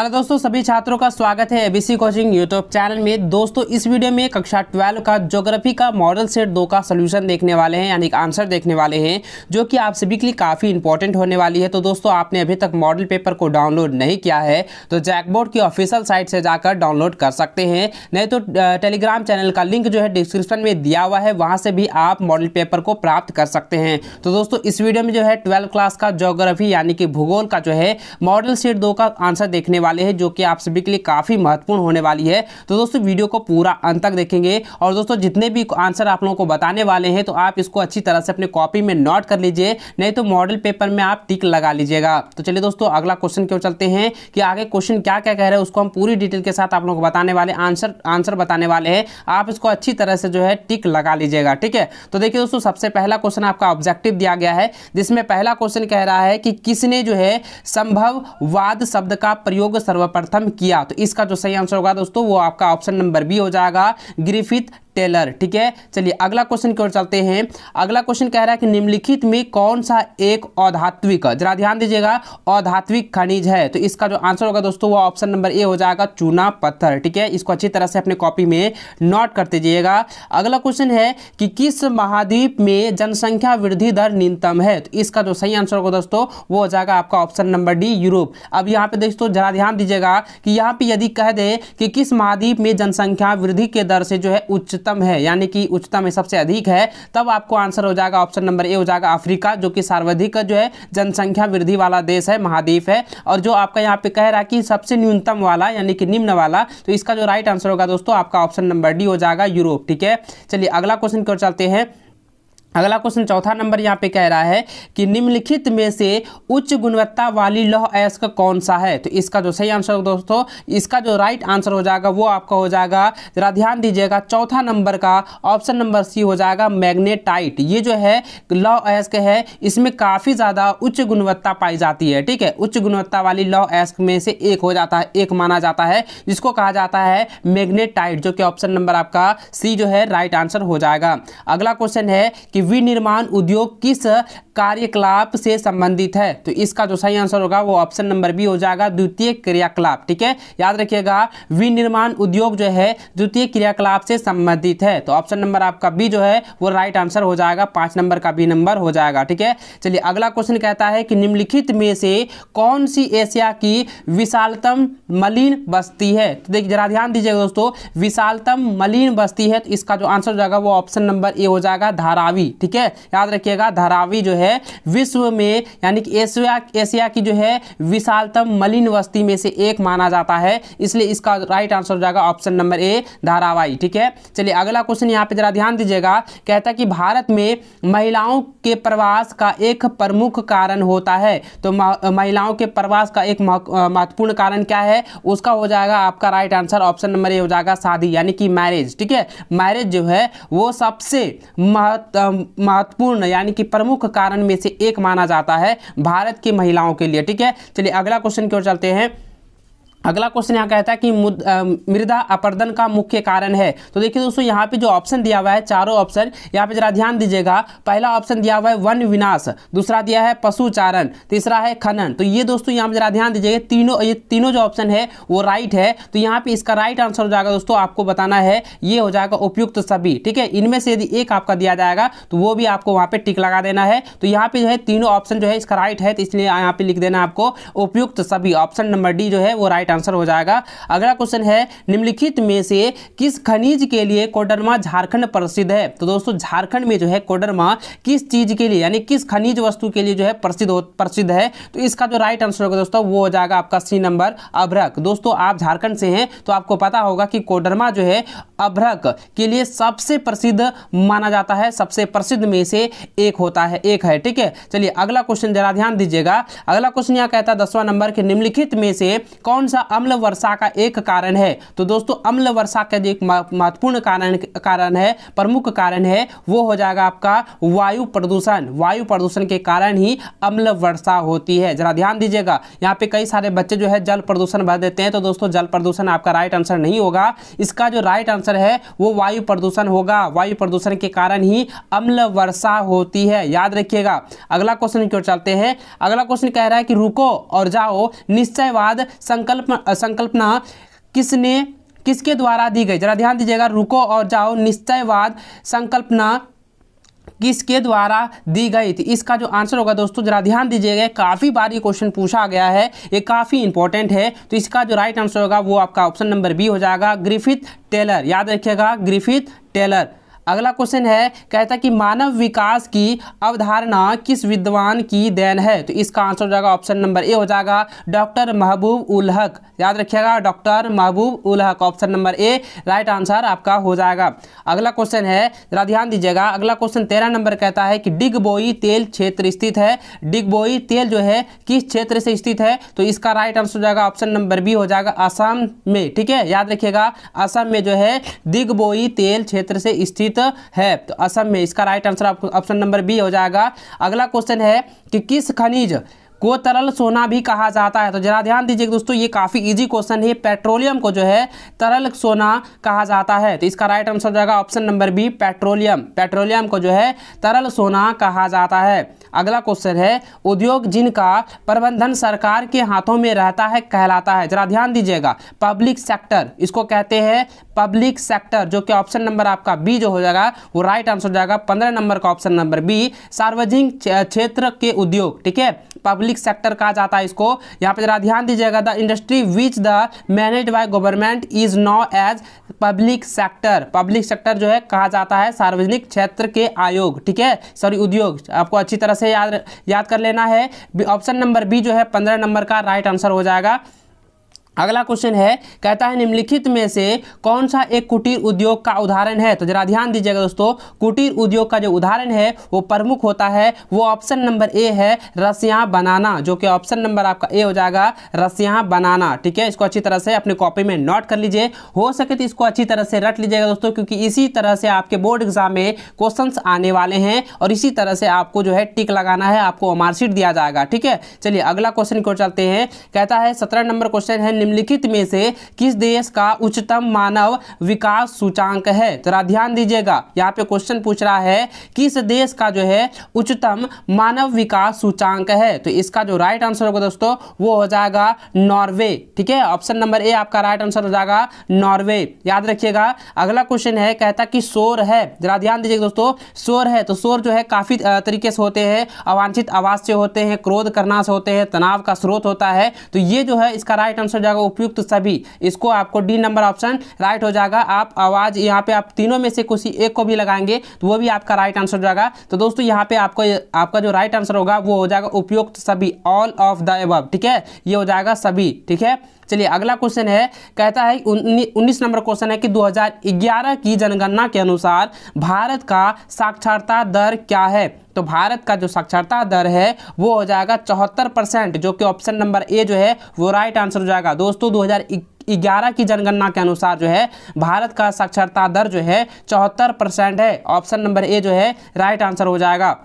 hello दोस्तों सभी छात्रों का स्वागत है एबीसी कोचिंग यूट्यूब चैनल में दोस्तों इस वीडियो में कक्षा ट्वेल्व का ज्योग्राफी का मॉडल सेट दो का सोल्यूशन देखने वाले हैं यानी आंसर देखने वाले हैं जो कि आप सभी के लिए काफ़ी इंपॉर्टेंट होने वाली है तो दोस्तों आपने अभी तक मॉडल पेपर को डाउनलोड नहीं किया है तो जैकबोर्ड की ऑफिशियल साइट से जाकर डाउनलोड कर सकते हैं नहीं तो टेलीग्राम चैनल का लिंक जो है डिस्क्रिप्शन में दिया हुआ है वहाँ से भी आप मॉडल पेपर को प्राप्त कर सकते हैं तो दोस्तों इस वीडियो में जो है ट्वेल्व क्लास का ज्योग्राफी यानी कि भूगोल का जो है मॉडल सेट दो का आंसर देखने वाले वाले हैं जो कि आप सभी के लिए काफ़ी महत्वपूर्ण होने वाली है तो दोस्तों वीडियो को पूरा अंत तक देखेंगे और दोस्तों जितने भी आंसर आप लोगों को बताने वाले हैं तो आप इसको अच्छी तरह से अपने कॉपी में नोट कर लीजिए नहीं तो मॉडल पेपर में आप टिक लगा लीजिएगा तो चलिए दोस्तों अगला क्वेश्चन क्यों चलते हैं कि आगे क्वेश्चन क्या क्या कह रहे हैं उसको हम पूरी डिटेल के साथ आप लोगों को बताने वाले आंसर आंसर बताने वाले हैं आप इसको अच्छी तरह से जो है टिक लगा लीजिएगा ठीक है तो देखिए दोस्तों सबसे पहला क्वेश्चन आपका ऑब्जेक्टिव दिया गया है जिसमें पहला क्वेश्चन कह रहा है कि किसने जो है संभववाद शब्द का प्रयोग सर्वप्रथम किया तो इसका जो सही आंसर होगा दोस्तों वो आपका ऑप्शन नंबर बी हो जाएगा ग्रिफिथ टेलर ठीक है चलिए अगला क्वेश्चन की ओर चलते हैं अगला क्वेश्चन कह रहा है कि निम्नलिखित में कौन सा एक औधात्विक जरा ध्यान दीजिएगा औधात्विक खनिज है तो इसका जो आंसर होगा दोस्तों वो ऑप्शन नंबर ए हो जाएगा चूना पत्थर ठीक है इसको अच्छी तरह से अपने कॉपी में नोट कर दीजिएगा अगला क्वेश्चन है कि किस महाद्वीप में जनसंख्या वृद्धि दर न्यूनतम है तो इसका जो सही आंसर होगा दोस्तों वो हो जाएगा आपका ऑप्शन नंबर डी यूरोप अब यहाँ पे दोस्तों जरा ध्यान दीजिएगा कि यहाँ पे यदि कह दे कि किस महाद्वीप में जनसंख्या वृद्धि के दर से जो है उच्चतम उच्चतम है यानी कि उच्चतम है सबसे अधिक है तब आपको आंसर हो जाएगा ऑप्शन नंबर ए हो जाएगा अफ्रीका जो कि सर्वाधिक जो है जनसंख्या वृद्धि वाला देश है महाद्वीप है और जो आपका यहाँ पे कह रहा है कि सबसे न्यूनतम वाला यानी कि निम्न वाला तो इसका जो राइट आंसर होगा दोस्तों आपका ऑप्शन नंबर डी हो जाएगा यूरोप ठीक है चलिए अगला क्वेश्चन की ओर चलते हैं अगला क्वेश्चन चौथा नंबर यहाँ पे कह रहा है कि निम्नलिखित में से उच्च गुणवत्ता वाली लौह अयस्क कौन सा है तो इसका जो सही आंसर दोस्तों इसका जो राइट आंसर हो जाएगा वो आपका हो जाएगा जरा ध्यान दीजिएगा चौथा नंबर का ऑप्शन नंबर सी हो जाएगा मैग्नेटाइट ये जो है लौह अयस्क है इसमें काफ़ी ज़्यादा उच्च गुणवत्ता पाई जाती है ठीक है उच्च गुणवत्ता वाली लौह अयस्क में से एक हो जाता है एक माना जाता है जिसको कहा जाता है मैग्नेटाइट जो कि ऑप्शन नंबर आपका सी जो है राइट आंसर हो जाएगा अगला क्वेश्चन है कि कि विनिर्माण उद्योग किस कार्यकलाप से संबंधित है तो इसका जो सही आंसर होगा वो ऑप्शन नंबर बी हो जाएगा द्वितीय क्रियाकलाप ठीक है याद रखिएगा विनिर्माण उद्योग जो है द्वितीय क्रियाकलाप से संबंधित है तो ऑप्शन नंबर आपका बी जो है वो राइट आंसर हो जाएगा पांच नंबर का बी नंबर हो जाएगा ठीक है चलिए अगला क्वेश्चन कहता है कि निम्नलिखित में से कौन सी एशिया की विशालतम मलिन बस्ती है तो देखिए जरा ध्यान दीजिएगा दोस्तों विशालतम मलिन बस्ती है तो इसका जो आंसर हो जाएगा वो ऑप्शन नंबर ए हो जाएगा धारावी धारावी ठीक है याद रखिएगा धारावी जो है विश्व में यानी कि एशिया एशिया की जो है विशालतम मलिन वस्ती में से एक माना जाता है इसलिए इसका राइट आंसर हो जाएगा ऑप्शन नंबर ए धारावाई ठीक है चलिए अगला क्वेश्चन यहाँ पे जरा ध्यान दीजिएगा कहता है कि भारत में महिलाओं के प्रवास का एक प्रमुख कारण होता है तो महिलाओं के प्रवास का एक महत्वपूर्ण कारण क्या है उसका हो जाएगा आपका right answer option number A हो जाएगा शादी यानी कि मैरिज ठीक है मैरिज जो है वो सबसे महत्व महत्वपूर्ण यानी कि प्रमुख कारण में से एक माना जाता है भारत की महिलाओं के लिए ठीक है चलिए अगला क्वेश्चन की ओर चलते हैं अगला क्वेश्चन यहाँ कहता है कि मृदा अपर्दन का मुख्य कारण है तो देखिए दोस्तों यहाँ पे जो ऑप्शन दिया हुआ है चारों ऑप्शन यहाँ पे जरा ध्यान दीजिएगा पहला ऑप्शन दिया हुआ है वन विनाश दूसरा दिया है पशुचारण तीसरा है खनन तो ये दोस्तों यहाँ पे जरा ध्यान दीजिएगा तीनों ये तीनों जो ऑप्शन है वो राइट है तो यहाँ पे इसका राइट आंसर हो जाएगा दोस्तों आपको बताना है ये हो जाएगा उपयुक्त सभी ठीक है इनमें से यदि एक आपका दिया जाएगा तो वो भी आपको वहाँ पे टिक लगा देना है तो यहाँ पे जो है तीनों ऑप्शन जो है इसका राइट है तो इसलिए यहाँ पे लिख देना आपको उपयुक्त सभी ऑप्शन नंबर डी जो है वो राइट राइट आंसर हो जाएगा अगला क्वेश्चन है निम्नलिखित में से किस खनिज के लिए कोडरमा झारखंड प्रसिद्ध है तो दोस्तों झारखंड में जो है कोडरमा किस चीज के लिए यानी किस खनिज वस्तु के लिए जो है प्रसिद्ध प्रसिद्ध है तो इसका जो राइट आंसर होगा दोस्तों वो हो जाएगा आपका सी नंबर अभ्रक दोस्तों आप झारखंड से हैं तो आपको पता होगा कि कोडरमा जो है अभ्रक के लिए सबसे प्रसिद्ध माना जाता है सबसे प्रसिद्ध में से एक होता है एक है ठीक है चलिए अगला क्वेश्चन जरा ध्यान दीजिएगा अगला क्वेश्चन यहाँ कहता है दसवां नंबर के निम्नलिखित में से कौन सा दूसरा अम्ल वर्षा का एक कारण है तो दोस्तों अम्ल वर्षा का जो एक महत्वपूर्ण कारण कारण है प्रमुख कारण है वो हो जाएगा आपका वायु प्रदूषण वायु प्रदूषण के कारण ही अम्ल वर्षा होती है जरा ध्यान दीजिएगा यहाँ पे कई सारे बच्चे जो है जल प्रदूषण भर देते हैं तो दोस्तों जल प्रदूषण आपका राइट आंसर नहीं होगा इसका जो राइट आंसर है वो वायु प्रदूषण होगा वायु प्रदूषण के कारण ही अम्ल वर्षा होती है याद रखिएगा अगला क्वेश्चन क्यों चलते हैं अगला क्वेश्चन कह रहा है कि रुको और जाओ निश्चयवाद संकल्प संकल्पना किसने किसके द्वारा दी गई जरा ध्यान दीजिएगा रुको और जाओ निश्चयवाद संकल्पना किसके द्वारा दी गई थी इसका जो आंसर होगा दोस्तों जरा ध्यान दीजिएगा काफ़ी बार ये क्वेश्चन पूछा गया है ये काफ़ी इंपॉर्टेंट है तो इसका जो राइट आंसर होगा वो आपका ऑप्शन नंबर बी हो जाएगा ग्रिफिथ टेलर याद रखिएगा ग्रिफिथ टेलर अगला क्वेश्चन है कहता है कि मानव विकास की अवधारणा किस विद्वान की देन है तो इसका आंसर हो जाएगा ऑप्शन नंबर ए हो जाएगा डॉक्टर महबूब उल हक याद रखिएगा doctor Mahbub ul Haq option number A right answer आपका हो जाएगा अगला क्वेश्चन है जरा ध्यान दीजिएगा अगला क्वेश्चन तेरह नंबर कहता है कि डिगबोई तेल क्षेत्र स्थित है डिगबोई तेल जो है किस क्षेत्र से स्थित है तो इसका राइट आंसर हो जाएगा ऑप्शन नंबर बी हो जाएगा आसाम में ठीक है याद रखिएगा आसाम में जो है डिगबोई तेल क्षेत्र से स्थित स्थित है तो असम में इसका राइट आंसर आपको ऑप्शन नंबर बी हो जाएगा अगला क्वेश्चन है कि किस खनिज को तरल सोना भी कहा जाता है तो जरा ध्यान दीजिए दोस्तों ये काफ़ी इजी क्वेश्चन है पेट्रोलियम को जो है तरल सोना कहा जाता है तो इसका राइट आंसर हो जाएगा option number B petroleum petroleum को जो है तरल सोना कहा जाता है अगला क्वेश्चन है उद्योग जिनका प्रबंधन सरकार के हाथों में रहता है कहलाता है जरा ध्यान दीजिएगा पब्लिक सेक्टर इसको कहते हैं पब्लिक सेक्टर जो कि ऑप्शन नंबर आपका बी जो हो जाएगा वो राइट आंसर हो जाएगा पंद्रह नंबर का ऑप्शन नंबर बी सार्वजनिक क्षेत्र के उद्योग ठीक है पब्लिक सेक्टर कहा जाता है इसको यहाँ पे जरा ध्यान दीजिएगा the industry which the manage by government is now as public sector public sector जो है कहा जाता है सार्वजनिक क्षेत्र के आयोग ठीक है सॉरी उद्योग आपको अच्छी तरह से याद याद कर लेना है ऑप्शन नंबर बी जो है पंद्रह नंबर का राइट आंसर हो जाएगा अगला क्वेश्चन है कहता है निम्नलिखित में से कौन सा एक कुटीर उद्योग का उदाहरण है तो जरा ध्यान दीजिएगा दोस्तों कुटीर उद्योग का जो उदाहरण है वो प्रमुख होता है वो ऑप्शन नंबर ए है रसिया बनाना जो कि ऑप्शन नंबर आपका ए हो जाएगा रसिया बनाना ठीक है इसको अच्छी तरह से अपने कॉपी में नोट कर लीजिए हो सके तो इसको अच्छी तरह से रट लीजिएगा दोस्तों क्योंकि इसी तरह से आपके बोर्ड एग्जाम में क्वेश्चन आने वाले हैं और इसी तरह से आपको जो है टिक लगाना है आपको मार्कशीट दिया जाएगा ठीक है चलिए अगला क्वेश्चन क्यों चलते हैं कहता है सत्रह नंबर क्वेश्चन है निम्नलिखित में से किस देश का उच्चतम मानव विकास सूचांक है जरा ध्यान दीजिएगा यहाँ पे क्वेश्चन पूछ रहा है किस देश का जो है उच्चतम मानव विकास सूचांक है तो इसका जो राइट आंसर होगा दोस्तों वो हो जाएगा नॉर्वे ठीक है ऑप्शन नंबर ए आपका राइट आंसर हो जाएगा नॉर्वे याद रखिएगा अगला क्वेश्चन है कहता कि शोर है जरा ध्यान दीजिएगा दोस्तों शोर है तो शोर जो है काफ़ी तरीके से होते हैं अवांछित आवाज से होते हैं क्रोध करना से होते हैं तनाव का स्रोत होता है तो ये जो है इसका राइट आंसर जाएगा उपयुक्त सभी इसको आपको डी नंबर ऑप्शन राइट हो जाएगा आप आवाज़ यहाँ पे आप तीनों में से किसी एक को भी लगाएंगे तो वो भी आपका राइट आंसर हो जाएगा तो दोस्तों यहाँ पे आपको आपका जो राइट आंसर होगा वो हो जाएगा उपयुक्त सभी ऑल ऑफ द एब ठीक है ये हो जाएगा सभी ठीक है चलिए अगला क्वेश्चन है कहता है उन्नीस नंबर क्वेश्चन है कि 2011 की जनगणना के अनुसार भारत का साक्षरता दर क्या है तो भारत का जो साक्षरता दर है वो हो जाएगा चौहत्तर परसेंट जो कि ऑप्शन नंबर ए जो है वो राइट आंसर हो जाएगा दोस्तों 2011 की जनगणना के अनुसार जो है भारत का साक्षरता दर जो है चौहत्तर परसेंट है ऑप्शन नंबर ए जो है राइट आंसर हो जाएगा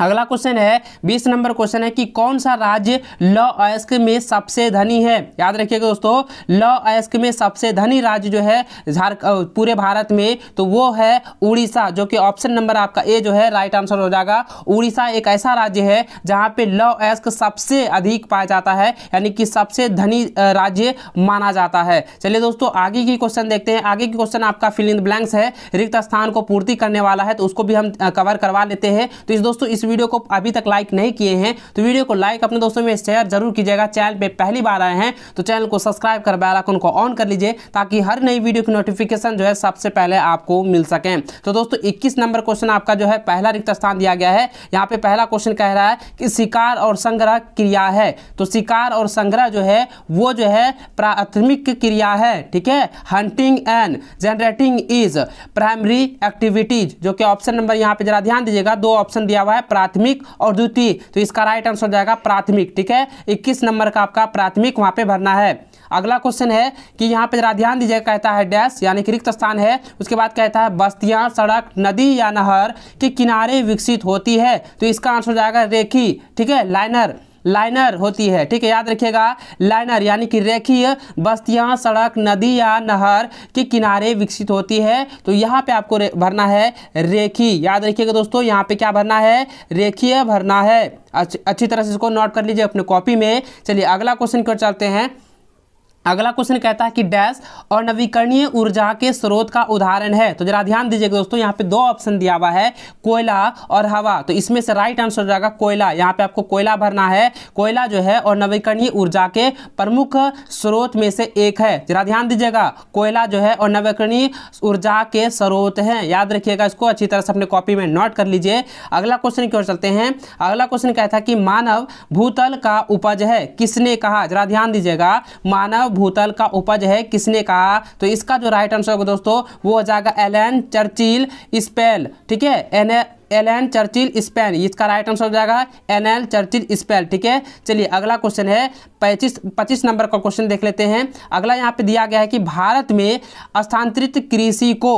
अगला क्वेश्चन है बीस नंबर क्वेश्चन है कि कौन सा राज्य ल अयस्क में सबसे धनी है याद रखिएगा दोस्तों ल अयस्क में सबसे धनी राज्य जो है झारखंड पूरे भारत में तो वो है उड़ीसा जो कि ऑप्शन नंबर आपका ए जो है राइट आंसर हो जाएगा उड़ीसा एक ऐसा राज्य है जहां पे ल अयस्क सबसे अधिक पाया जाता है यानी कि सबसे धनी राज्य माना जाता है चलिए दोस्तों आगे की क्वेश्चन देखते हैं आगे की क्वेश्चन आपका फिलिंद ब्लैंक्स है रिक्त स्थान को पूर्ति करने वाला है तो उसको भी हम कवर करवा लेते हैं तो इस दोस्तों इस वीडियो को अभी तक लाइक नहीं किए हैं तो वीडियो को लाइक अपने दोस्तों में शेयर जरूर कीजिएगा चैनल पर पहली बार आए हैं तो चैनल को सब्सक्राइब कर बेलाइकन को ऑन कर लीजिए ताकि हर नई वीडियो की नोटिफिकेशन जो है सबसे पहले आपको मिल सके तो दोस्तों इक्कीस नंबर क्वेश्चन आपका जो है पहला रिक्त स्थान दिया गया है यहाँ पे पहला क्वेश्चन कह रहा है कि शिकार और संग्रह क्रिया है तो शिकार और संग्रह जो है वो जो है प्राथमिक क्रिया है ठीक है hunting and generating is primary activities जो कि ऑप्शन नंबर यहाँ पे जरा ध्यान दीजिएगा दो ऑप्शन दिया हुआ है प्राथमिक और द्वितीय तो इसका राइट आंसर हो जाएगा प्राथमिक ठीक है इक्कीस नंबर का आपका प्राथमिक वहां पर भरना है अगला क्वेश्चन है कि यहाँ पे जरा ध्यान दीजिए कहता है डैश यानी कि रिक्त स्थान है उसके बाद कहता है बस्तियां सड़क नदी या नहर के किनारे विकसित होती है तो इसका आंसर हो जाएगा रेखी ठीक है लाइनर लाइनर होती है ठीक है याद रखिएगा लाइनर यानी कि रेखीय बस्तियां सड़क नदी या नहर के किनारे विकसित होती है तो यहाँ पे आपको भरना है रेखी याद रखिएगा दोस्तों यहाँ पे क्या भरना है रेखीय भरना है अच्छी तरह से इसको नोट कर लीजिए अपने कॉपी में चलिए अगला क्वेश्चन कर चलते हैं अगला क्वेश्चन कहता है कि डैश और नवीकरणीय ऊर्जा के स्रोत का उदाहरण है तो जरा ध्यान दीजिएगा दोस्तों यहाँ पे दो ऑप्शन दिया हुआ है कोयला और हवा तो इसमें से राइट आंसर हो जाएगा कोयला यहाँ पे आपको कोयला भरना है कोयला जो है और नवीकरणीय ऊर्जा के प्रमुख स्रोत में से एक है जरा ध्यान दीजिएगा कोयला जो है और नवीकरणीय ऊर्जा के स्रोत हैं याद रखिएगा इसको अच्छी तरह से अपने कॉपी में नोट कर लीजिए अगला क्वेश्चन की ओर चलते हैं अगला क्वेश्चन कहता है कि मानव भूतल का उपज है किसने कहा जरा ध्यान दीजिएगा मानव भूतल का उपज है किसने कहा तो इसका जो राइट आंसर होगा दोस्तों वो हो जाएगा एलन चर्चिल स्पेल ठीक है एन एलन चर्चिल स्पेन इसका राइट आंसर हो जाएगा एन एल चर्चिल स्पेल ठीक है चलिए अगला क्वेश्चन है पैंतीस पच्चीस नंबर का क्वेश्चन देख लेते हैं अगला यहाँ पे दिया गया है कि भारत में स्थानांतरित कृषि को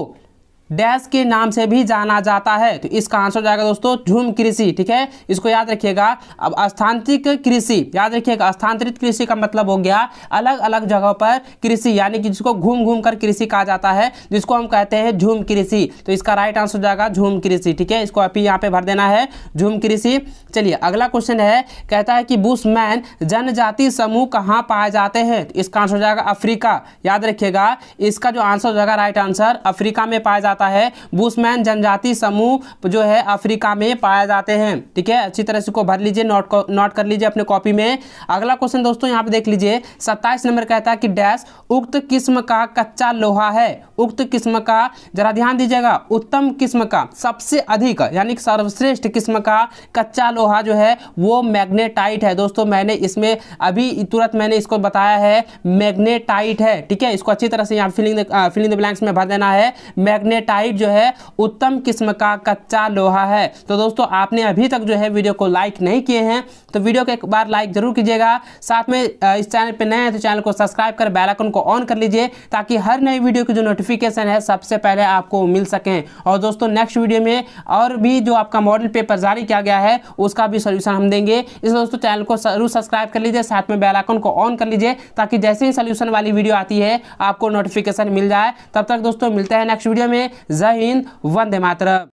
डैश के नाम से भी जाना जाता है तो इसका आंसर हो जाएगा दोस्तों झूम कृषि ठीक है इसको याद रखिएगा अब स्थानांतरित कृषि याद रखिएगा स्थानांतरित कृषि का मतलब हो गया अलग अलग जगह पर कृषि यानी कि जिसको घूम घूम कर कृषि कहा जाता है जिसको हम कहते हैं झूम कृषि तो इसका राइट आंसर हो जाएगा झूम कृषि ठीक है इसको अभी यहाँ पे भर देना है झूम कृषि चलिए अगला क्वेश्चन है कहता है कि बुशमैन जनजाति समूह कहाँ पाए जाते हैं तो इसका आंसर हो जाएगा अफ्रीका याद रखिएगा इसका जो आंसर हो जाएगा राइट आंसर अफ्रीका में पाया जाता जाता है बुशमैन जनजाति समूह जो है अफ्रीका में पाए जाते हैं ठीक है अच्छी तरह से को भर लीजिए नोट नोट कर लीजिए अपने कॉपी में अगला क्वेश्चन दोस्तों यहाँ पे देख लीजिए सत्ताईस नंबर कहता है कि डैश उक्त किस्म का कच्चा लोहा है उक्त किस्म का जरा ध्यान दीजिएगा उत्तम किस्म का सबसे अधिक यानी सर्वश्रेष्ठ किस्म का कच्चा लोहा जो है वो मैग्नेटाइट है दोस्तों मैंने इसमें अभी तुरंत मैंने इसको बताया है मैग्नेटाइट है ठीक है इसको अच्छी तरह से यहाँ फिलिंग फिलिंग द ब्लैंक्स में भर देना है मैग्नेट बेटाइट जो है उत्तम किस्म का कच्चा लोहा है तो दोस्तों आपने अभी तक जो है वीडियो को लाइक नहीं किए हैं तो वीडियो को एक बार लाइक जरूर कीजिएगा साथ में इस चैनल पर नए हैं तो चैनल को सब्सक्राइब कर बेलाइकन को ऑन कर लीजिए ताकि हर नई वीडियो की जो नोटिफिकेशन है सबसे पहले आपको मिल सकें और दोस्तों नेक्स्ट वीडियो में और भी जो आपका मॉडल पेपर जारी किया गया है उसका भी सोल्यूशन हम देंगे इसलिए दोस्तों चैनल को जरूर सब्सक्राइब कर लीजिए साथ में बेलाइकन को ऑन कर लीजिए ताकि जैसे ही सोल्यूशन वाली वीडियो आती है आपको नोटिफिकेशन मिल जाए तब तक दोस्तों मिलते हैं नेक्स्ट वीडियो में जय हिंद वंदे मातरम